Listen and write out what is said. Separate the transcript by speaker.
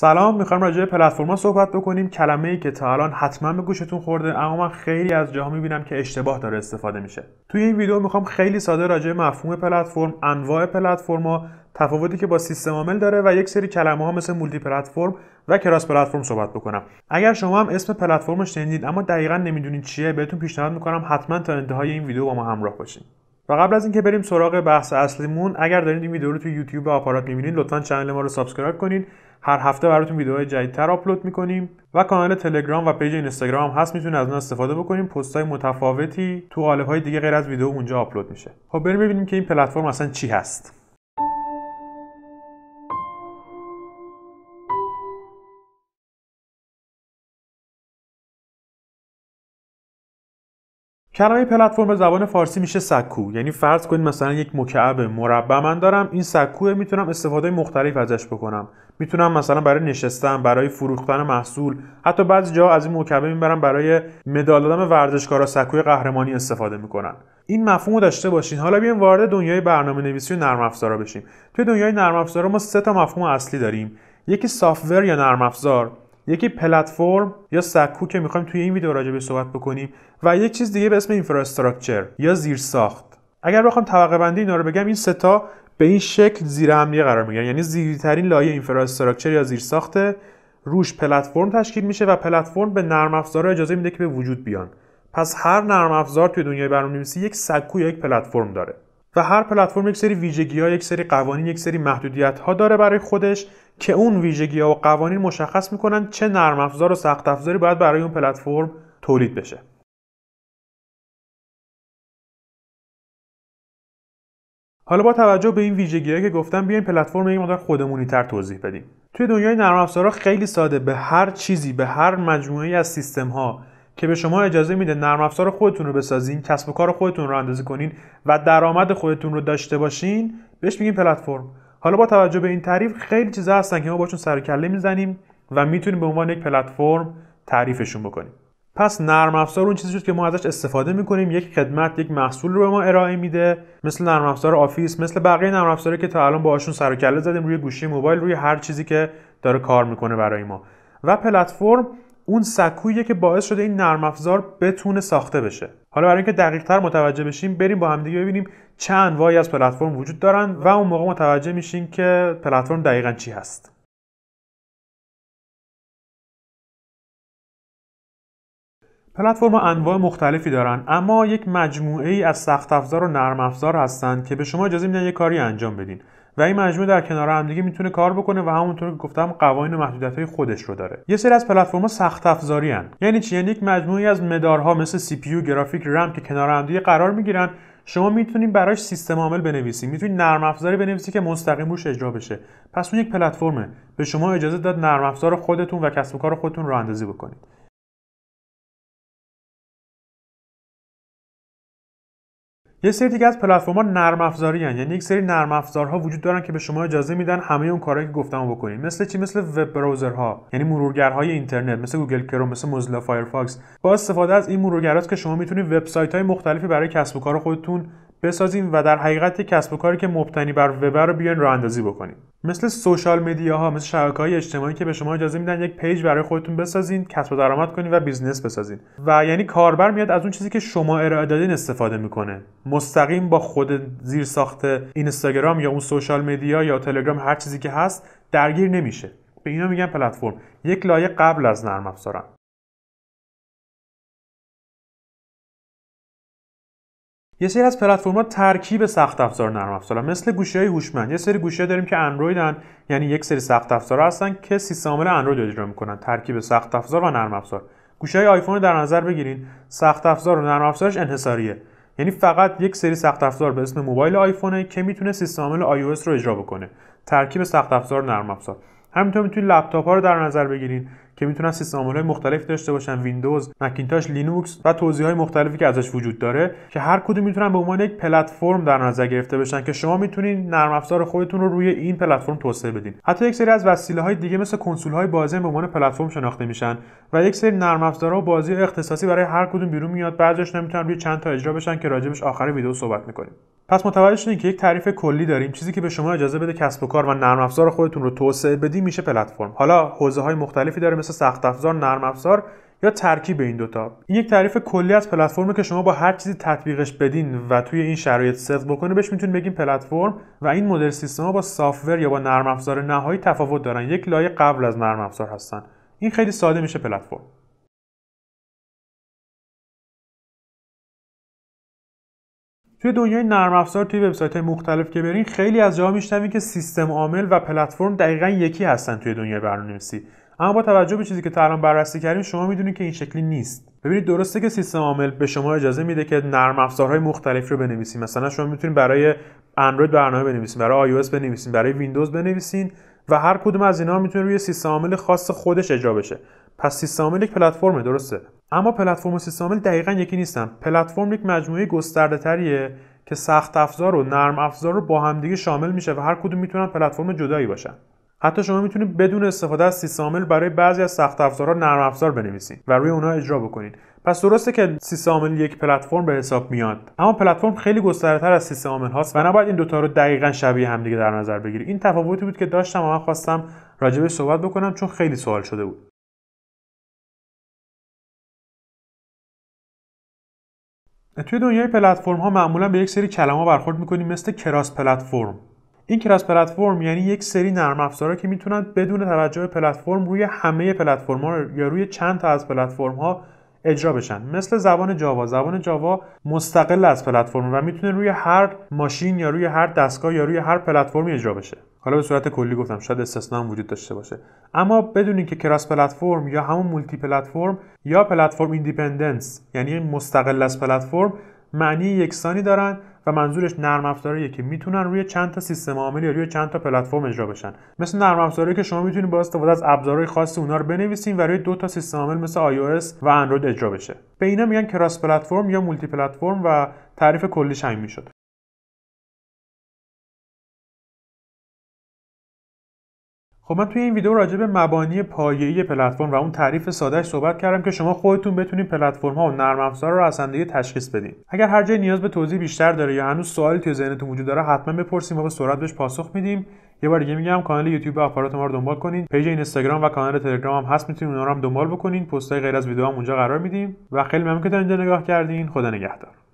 Speaker 1: سلام میخوام راجع به پلتفرما صحبت بکنیم کلمه ای که تا الان حتما به گوشتون خورده اما من خیلی از جاها میبینم که اشتباه داره استفاده میشه توی این ویدیو میخوام خیلی ساده راجع به مفهوم پلتفرم انواع پلتفرما تفاوتی که با سیستم عامل داره و یک سری کلمه ها مثل مولتی پلتفرم و کراس پلتفرم صحبت بکنم اگر شما هم اسم پلتفرم شنیدید اما دقیقا نمیدونید چیه بهتون پیشنهاد میکنم حتما تا انتهای این ویدیو با ما همراه باشین و قبل از اینکه بریم سراغ بحث اصلیمون اگر دارید این ویدیو رو تو یوتیوب و آپارات میبینید لطفا چنل ما رو سابسکرایب کنید هر هفته براتون ویدیوهای جدیدتر آپلود میکنیم و کانال تلگرام و پیج اینستاگرام هم هست میتونید از اون استفاده بکنیم پست های متفاوتی تو قالب های دیگه غیر از ویدیو اونجا آپلود میشه خب بریم ببینیم که این پلتفرم
Speaker 2: اصلا چی هست کلمه پلتفرم به زبان فارسی میشه سکو یعنی فرض کنید مثلا یک
Speaker 1: مکعب مربع من دارم این سکو میتونم استفاده مختلف ازش بکنم میتونم مثلا برای نشستن برای فروختن محصول حتی بعضی جا از این مکعبه میبرم برای مدال دادن ورزشکارا سکوی قهرمانی استفاده میکنن این مفهوم رو داشته باشین حالا بیایم وارد دنیای برنامه نویسی و نرم افزارا بشیم توی دنیای نرم افزارا ما سه تا مفهوم اصلی داریم یکی سافت یا نرم افزار یکی پلتفرم یا سکو که میخوایم توی این ویدیو راجع به صحبت بکنیم و یک چیز دیگه به اسم اینفراستراکچر یا زیرساخت اگر بخوام طبقه بندی اینا رو بگم این ستا به این شکل زیر همدیگه قرار میگیرن یعنی زیرترین لایه اینفراستراکچر یا زیرساخته روش پلتفرم تشکیل میشه و پلتفرم به نرم افزار اجازه میده که به وجود بیان پس هر نرم افزار توی دنیای برنامه‌نویسی یک سکو یا یک پلتفرم داره و هر پلتفرم یک سری ویژگی ها یک سری قوانین یک سری محدودیت ها داره برای خودش که اون ویژگی ها
Speaker 2: و قوانین مشخص میکنن چه نرم افزار و سخت افزاری باید برای اون پلتفرم تولید بشه حالا با توجه به این ویژگیهایی که گفتم بیایم پلتفرم این مقدار خودمونی تر توضیح بدیم توی دنیای
Speaker 1: نرم خیلی ساده به هر چیزی به هر مجموعه از سیستم ها که به شما اجازه میده نرم افزار خودتون رو بسازین کسب و کار خودتون رو اندازه کنین و درآمد خودتون رو داشته باشین بهش میگیم پلتفرم حالا با توجه به این تعریف خیلی چیزا هستن که ما باشون سر کله میزنیم و میتونیم به عنوان یک پلتفرم تعریفشون بکنیم پس نرم افزار اون چیزی که ما ازش استفاده میکنیم یک خدمت یک محصول رو به ما ارائه میده مثل نرم افزار آفیس مثل بقیه نرم افزاری که تا الان باهاشون سر و کله زدیم روی گوشی موبایل روی هر چیزی که داره کار میکنه برای ما و پلتفرم اون سکویه که باعث شده این نرم افزار بتونه ساخته بشه حالا برای اینکه دقیقتر متوجه بشیم بریم با همدیگه ببینیم چه انواعی از
Speaker 2: پلتفرم وجود دارن و اون موقع متوجه میشین که پلتفرم دقیقا چی هست پلتفرم انواع مختلفی دارن اما یک مجموعه ای از سخت افزار و نرم افزار هستند که به شما
Speaker 1: اجازه میدن یه کاری انجام بدین و این مجموعه در کنار دیگه میتونه کار بکنه و همونطور که گفتم قوانین و محدودیت های خودش رو داره یه سری از پلتفرم سخت افزاری یعنی چی یعنی یک مجموعی از مدارها مثل سی گرافیک رم که کنار همدیگه قرار میگیرن شما میتونید براش سیستم عامل بنویسی میتونید نرم افزاری بنویسی که مستقیم روش اجرا بشه پس اون یک پلتفرمه به شما اجازه داد
Speaker 2: نرم افزار خودتون و کسب و کار خودتون رو اندازی بکنید یه سری دیگه از پلتفرم‌ها نرم افزاری
Speaker 1: هن. یعنی یک سری نرم افزارها وجود دارن که به شما اجازه میدن همه اون کارهایی که گفتم بکنید مثل چی مثل وب براوزرها یعنی مرورگرهای اینترنت مثل گوگل کروم مثل موزیلا فایرفاکس با استفاده از این مرورگرات که شما میتونید وبسایت‌های مختلفی برای کسب و کار خودتون بسازین و در حقیقت کسب و کاری که مبتنی بر وب رو بیاین راه اندازی بکنیم مثل سوشال ها، مثل شبکه های اجتماعی که به شما اجازه میدن یک پیج برای خودتون بسازین کسب و درآمد کنین و بیزنس بسازین و یعنی کاربر میاد از اون چیزی که شما ارائه دادین استفاده میکنه مستقیم با خود زیر ساخت اینستاگرام یا اون سوشال مدیا یا تلگرام هر چیزی که هست درگیر نمیشه به اینا
Speaker 2: میگن پلتفرم یک لایه قبل از نرم افزارن یه سری از پلتفرم‌ها ترکیب سخت افزار نرم
Speaker 1: افزارن مثل گوشی‌های هوشمند یه سری گوشی‌ها داریم که اندرویدن یعنی یک سری سخت افزار هستن که سیستم عامل اندروید اجرا میکنن ترکیب سخت افزار و نرم افزار گوشی‌های آیفون رو در نظر بگیرین سخت افزار و نرم افزارش انحصاریه یعنی فقط یک سری سخت افزار به اسم موبایل آیفونه که میتونه سیستم عامل iOS رو اجرا بکنه ترکیب سخت افزار و نرم افزار همینطور میتونید لپتاپ‌ها رو در نظر بگیرین که میتونن سیستم عامل های مختلف داشته باشن ویندوز مکینتاش لینوکس و توضیح های مختلفی که ازش وجود داره که هر کدوم میتونن به عنوان یک پلتفرم در نظر گرفته بشن که شما میتونید نرم افزار خودتون رو روی این پلتفرم توسعه بدین حتی یک سری از وسیله های دیگه مثل کنسول های بازی به عنوان پلتفرم شناخته میشن و یک سری نرم افزارها و بازی اختصاصی برای هر کدوم بیرون میاد بعضیش نمیتونن روی چند تا اجرا بشن که راجبش آخر ویدیو صحبت میکنیم پس متوجه شدین که یک تعریف کلی داریم چیزی که به شما اجازه بده کسب و کار و نرم افزار خودتون رو توسعه بدی میشه پلتفرم حالا حوزه های مختلفی داره مثل سخت افزار نرم افزار یا ترکیب این دوتا یک تعریف کلی از پلتفرم که شما با هر چیزی تطبیقش بدین و توی این شرایط صدق بکنه بهش میتونید بگیم پلتفرم و این مدل ها با سافتور یا با نرم افزار نهایی تفاوت دارن یک لایه قبل
Speaker 2: از نرم افزار هستن این خیلی ساده میشه پلتفرم توی دنیای نرم افزار توی وبسایت های
Speaker 1: مختلف که برین خیلی از جاها میشنویم که سیستم عامل و پلتفرم دقیقا یکی هستن توی دنیای برنامه‌نویسی اما با توجه به چیزی که تا الان بررسی کردیم شما میدونید که این شکلی نیست ببینید درسته که سیستم عامل به شما اجازه میده که نرم افزارهای مختلف رو بنویسید مثلا شما میتونید برای اندروید برنامه بنویسید برای iOS بنویسید برای ویندوز بنویسید و هر کدوم از اینا میتونه روی سیستم عامل خاص خودش اجرا بشه پس سیستم عامل یک پلتفرمه درسته اما پلتفرم و سیستم عامل دقیقا یکی نیستن پلتفرم یک مجموعه گسترده تریه که سخت افزار و نرم افزار رو با همدیگه شامل میشه و هر کدوم میتونن پلتفرم جدایی باشن حتی شما میتونید بدون استفاده از سیسامل برای بعضی از سخت افزارها نرم افزار بنویسید و روی اونها اجرا بکنید پس درسته که سیسامل یک پلتفرم به حساب میاد اما پلتفرم خیلی گسترتر از سیسامل هاست و نباید این دوتا
Speaker 2: رو دقیقا شبیه همدیگه در نظر بگیرید این تفاوتی بود که داشتم و من خواستم راجبش صحبت بکنم چون خیلی سوال شده بود توی دنیای پلتفرم ها معمولا به یک سری کلمه برخورد میکنیم مثل کراس
Speaker 1: پلتفرم این کراس پلتفرم یعنی یک سری نرم افزاره که میتونن بدون توجه به پلتفرم روی همه پلتفرم ها یا روی چند تا از پلتفرم ها اجرا بشن مثل زبان جاوا زبان جاوا مستقل از پلتفرم و میتونه روی هر ماشین یا روی هر دستگاه یا روی هر پلتفرمی اجرا بشه حالا به صورت کلی گفتم شاید استثنا وجود داشته باشه اما بدونین که کراس پلتفرم یا همون مولتی پلتفرم یا پلتفرم ایندیپندنس یعنی مستقل از پلتفرم معنی یکسانی دارن و منظورش نرم افزاریه که میتونن روی چند تا سیستم عامل یا روی چند تا پلتفرم اجرا بشن مثل نرم افزاری که شما میتونید با استفاده از ابزارهای خاص اونا رو بنویسین و روی دو تا سیستم عامل مثل iOS و اندروید اجرا بشه به اینا میگن
Speaker 2: کراس پلتفرم یا مولتی پلتفرم و تعریف کلیش همین خب من توی این ویدیو راجع به مبانی پایه‌ای پلتفرم و اون تعریف سادهش صحبت کردم که شما خودتون بتونید پلتفرم و نرم
Speaker 1: افزار رو از تشخیص بدین. اگر هر جای نیاز به توضیح بیشتر داره یا هنوز سوالی توی ذهنتون وجود داره حتما بپرسیم ما به سرعت بهش پاسخ میدیم. یه بار دیگه میگم کانال یوتیوب آپارات ما رو دنبال کنین پیج اینستاگرام و کانال تلگرام هم هست میتونید اونا رو هم دنبال بکنین پستای غیر از ویدیو هم اونجا قرار میدیم و خیلی ممنون که تا اینجا
Speaker 2: نگاه کردین خدا نگهدار